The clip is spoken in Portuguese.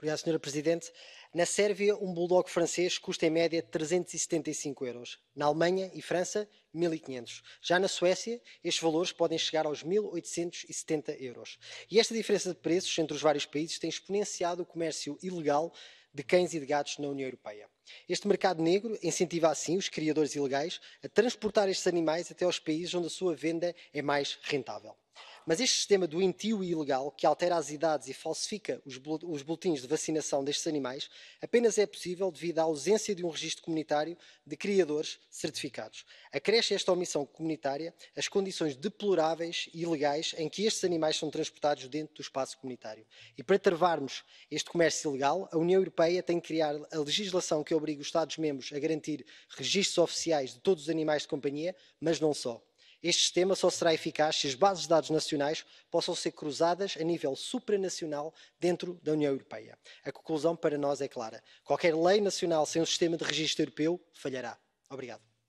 Obrigado, Sra. Presidente. Na Sérvia, um bulldog francês custa em média 375 euros. Na Alemanha e França, 1.500. Já na Suécia, estes valores podem chegar aos 1.870 euros. E esta diferença de preços entre os vários países tem exponenciado o comércio ilegal de cães e de gatos na União Europeia. Este mercado negro incentiva assim os criadores ilegais a transportar estes animais até aos países onde a sua venda é mais rentável. Mas este sistema doentio e ilegal, que altera as idades e falsifica os, os boletins de vacinação destes animais, apenas é possível devido à ausência de um registro comunitário de criadores certificados. Acresce esta omissão comunitária as condições deploráveis e ilegais em que estes animais são transportados dentro do espaço comunitário. E para travarmos este comércio ilegal, a União Europeia tem que criar a legislação que obrigue os Estados-membros a garantir registros oficiais de todos os animais de companhia, mas não só. Este sistema só será eficaz se as bases de dados nacionais possam ser cruzadas a nível supranacional dentro da União Europeia. A conclusão para nós é clara. Qualquer lei nacional sem um sistema de registro europeu falhará. Obrigado.